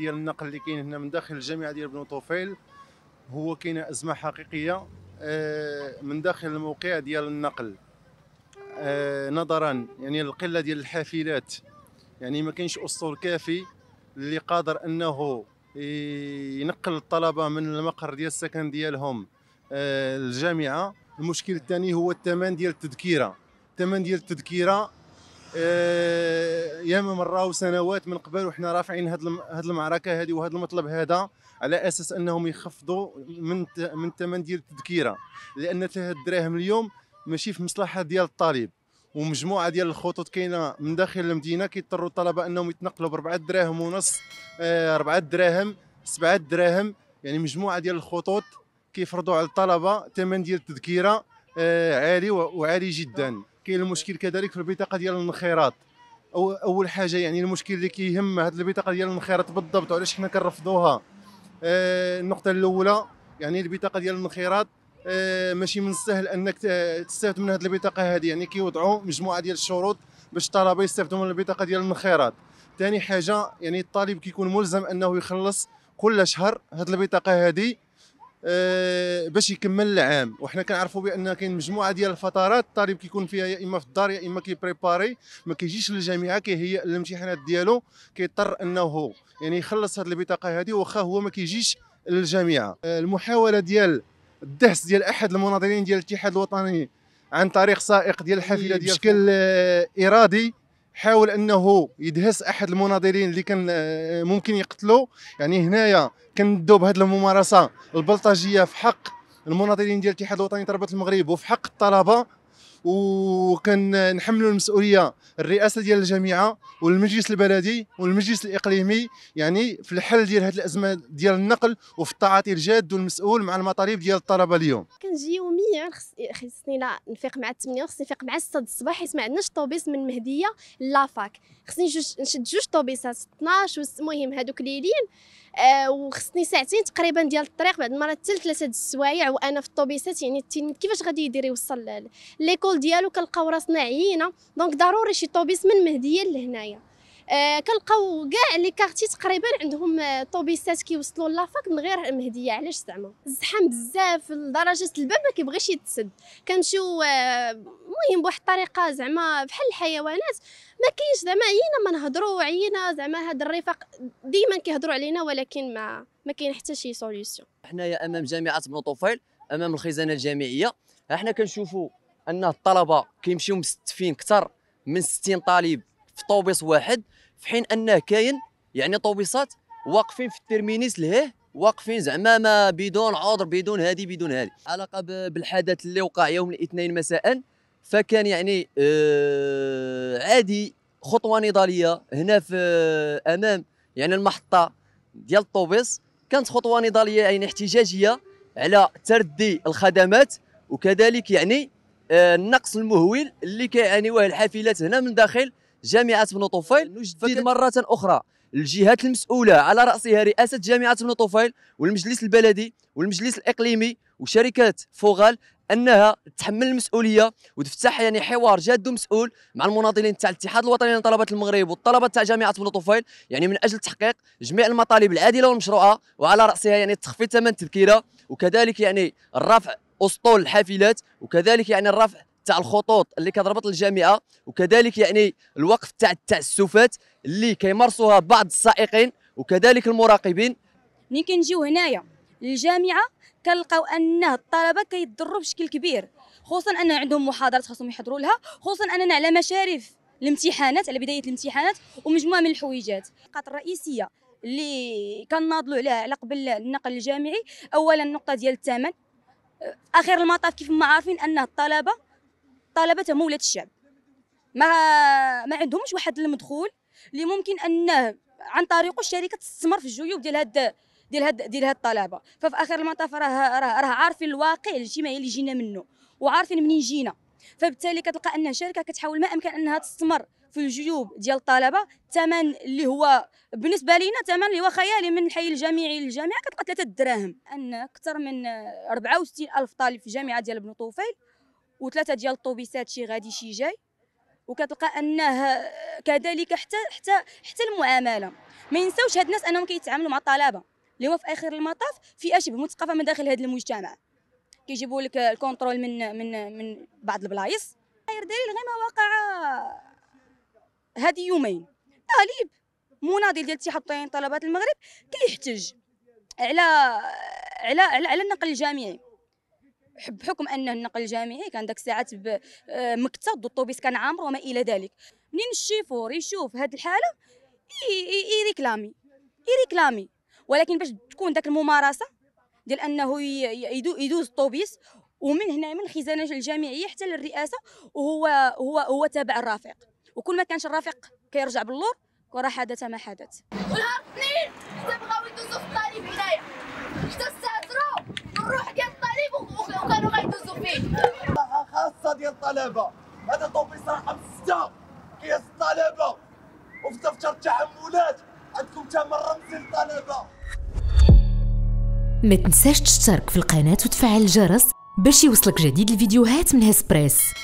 المشكل ديال النقل اللي كاين هنا من داخل الجامعه ديال بنو طفيل هو كاين ازمه حقيقيه آه، من داخل الموقع ديال النقل آه، نظرا يعني القله ديال الحافلات يعني ما كاينش اسطول كافي اللي قادر انه ينقل الطلبه من المقر ديال السكن ديالهم الجامعه آه، المشكل الثاني هو الثمن ديال التذكيره الثمن ديال التذكيره آه، ياما مره وسنوات من قبل وحنا رافعين هاد المعركه هذه وهذا المطلب هذا على اساس انهم يخفضوا من من الثمن ديال التذكيره لان 3 الدراهم اليوم ماشي في مصلحه ديال الطالب ومجموعه ديال الخطوط كاينه من داخل المدينه كيضطروا الطلبه انهم يتنقلوا بربعة دراهم ونص 4 آه، دراهم 7 دراهم يعني مجموعه ديال الخطوط كيفرضوا على الطلبه ثمن ديال التذكيره آه، عالي وعالي جدا كاين المشكل كذلك في البطاقه ديال الانخراط أو اول حاجه يعني المشكل اللي كيهم هذه البطاقه ديال الانخراط بالضبط وعلاش حنا كنرفضوها آه النقطه الاولى يعني البطاقه ديال الانخراط آه ماشي من السهل انك تستافد من هذه البطاقه هذه يعني كيوضعوا مجموعه ديال الشروط باش الطلبه يستافدوا من البطاقه ديال الانخراط ثاني حاجه يعني الطالب كيكون ملزم انه يخلص كل شهر هذه البطاقه هذه آه، باش يكمل العام وحنا كنعرفوا بان كاين مجموعه ديال الفترات الطالب كيكون فيها يا اما في الدار يا اما كيبريباري ما كيجيش للجامعه كيهيئ الامتحانات ديالو كيضطر انه يعني يخلص هذه البطاقه هذه واخا هو ما كيجيش للجامعه آه، المحاوله ديال الدهس ديال احد المناضلين ديال الاتحاد الوطني عن طريق سائق ديال الحافله إيه، ديال بشكل ارادي حاول انه يدهس احد المناضلين اللي كان آه، ممكن يقتلو يعني هنايا كندو هذه الممارسه البلطجيه في حق المناضلين ديال الاتحاد الوطني لطلبه المغرب وفي حق الطلبه وكنحملوا المسؤوليه الرئاسه ديال الجامعه والمجلس البلدي والمجلس الاقليمي يعني في الحل ديال هذه الازمه ديال النقل وفي التعاطي الجاد والمسؤول مع المطالب ديال الطلبه اليوم كنجي يوميا خصني لا نفيق مع 8 خصني نفيق مع 6 الصباح حيت ما عندناش طوبيس من مهديه لافاك خصني نشد جوج طوبيسات 12 المهم هذوك ليلين آه وخصني ساعتين تقريبا ديال الطريق بعد المرات حتى ثلاثه د السوايع وانا في الطوبيسات يعني التلميذ كيفاش غادي يدير يوصل ليكول ديالو كنلقاو راسنا عيينه دونك ضروري شي طوبيس من مهديه لهنايا آه، كنلقاو كاع لي كارتي تقريبا عندهم آه، طوبيسات كيوصلوا لافاك من غير مهديه علاش زعما الزحام بزاف لدرجه الباب ما كيبغيش يتسد كنمشيو آه، المهم بواحد الطريقه زعما بحال الحيوانات ما كاينش زعما عينا ما نهضروا عينا زعما هاد الرفاق ديما كيهضروا علينا ولكن ما ما كاين حتى شي سوليوشن حنايا امام جامعه بن طفيل امام الخزانه الجامعيه احنا كنشوفوا ان الطلبه كيمشيو مستفين اكثر من 60 طالب في طوبيس واحد في حين انه كاين يعني طوبيسات واقفين في الترمينيس لهيه واقفين زعما ما بدون عذر بدون هذه بدون هذه علاقه بالحدث اللي وقع يوم الاثنين مساء فكان يعني آه عادي خطوه نضاليه هنا في آه، امام يعني المحطه ديال الطوبيس كانت خطوه نضاليه يعني احتجاجيه على تردي الخدمات وكذلك يعني آه، النقص المهول اللي كيعانيوه الحافلات هنا من داخل جامعه بن طفيل نجدد مره اخرى الجهات المسؤوله على راسها رئاسه جامعه بن طفيل والمجلس البلدي والمجلس الاقليمي وشركات فوغال انها تحمل المسؤوليه وتفتح يعني حوار جاد ومسؤول مع المناضلين تاع الاتحاد الوطني لطلبه المغرب والطلبه تاع جامعه بن طفيل يعني من اجل تحقيق جميع المطالب العادله والمشروعه وعلى راسها يعني تخفيض ثمن التذكره وكذلك يعني الرفع اسطول الحافلات وكذلك يعني الرفع تاع الخطوط اللي كتربط الجامعه وكذلك يعني الوقف تاع التعسفات اللي كيمارسوها بعض السائقين وكذلك المراقبين ملي كنجيو هنايا للجامعه كنلقاو ان الطلبه كيضروا بشكل كبير خصوصا ان عندهم محاضرات خاصهم يحضروا لها خصوصا اننا على مشارف الامتحانات على بدايه الامتحانات ومجموعه من الحويجات النقاط الرئيسيه اللي كنناضلوا عليها على قبل النقل الجامعي اولا النقطه ديال الثمن اخر المطاف كيف ما عارفين ان الطلبه الطلبه مولات ولاد الشعب ما ما عندهمش واحد المدخول اللي ممكن انه عن طريقه الشركه تستثمر في الجيوب ديال هاد ديال هاد ديال هاد الطلبه ففي اخر المطاف راه راه راه عارفين الواقع الاجتماعي اللي جينا منه وعارفين منين جينا فبالتالي كتلقى ان الشركه كتحاول ما امكن انها تستثمر في الجيوب ديال الطلبه الثمن اللي هو بالنسبه لينا ثمن اللي هو خيالي من الحي الجامعي للجامعه كتلقى ثلاثه دراهم ان اكثر من 64 الف طالب في الجامعه ديال بن طوفيل وثلاثه ديال الطوبيسات شي غادي شي جاي وكتلقى انه كذلك حتى حتى حتى المعامله ما ينساوش هاد الناس انهم كيتعاملوا مع الطلبه اللي هو في اخر المطاف فئه شبه مثقفه من داخل هذا المجتمع كيجيبوا لك الكونترول من من من بعض البلايص غير دليل غير ما وقع هذه يومين طالب مناضل ديال اتحاد طلبات المغرب كيحتج على على, على النقل الجامعي بحكم انه النقل الجامعي آه، كان داك الساعات مكتظ والطوبيس كان عامر وما الى ذلك منين الشيفور يشوف هاد الحاله يريكلامي يريكلامي ولكن باش تكون داك الممارسه ديال انه يدوز الطوبيس ومن هنا من الخزانه الجامعيه حتى للرئاسه وهو هو هو تابع الرافق وكل ما كانش الرافق كيرجع باللور وراه حدث ما حدث الطلبه هذا طوبيس صراحة خمسه قياس الطلبه وفي دفتر التحملات عندكم ثمن رمزي للطلبه ما تنساش تشترك في القناه وتفعل الجرس باش يوصلك جديد الفيديوهات من هسبريس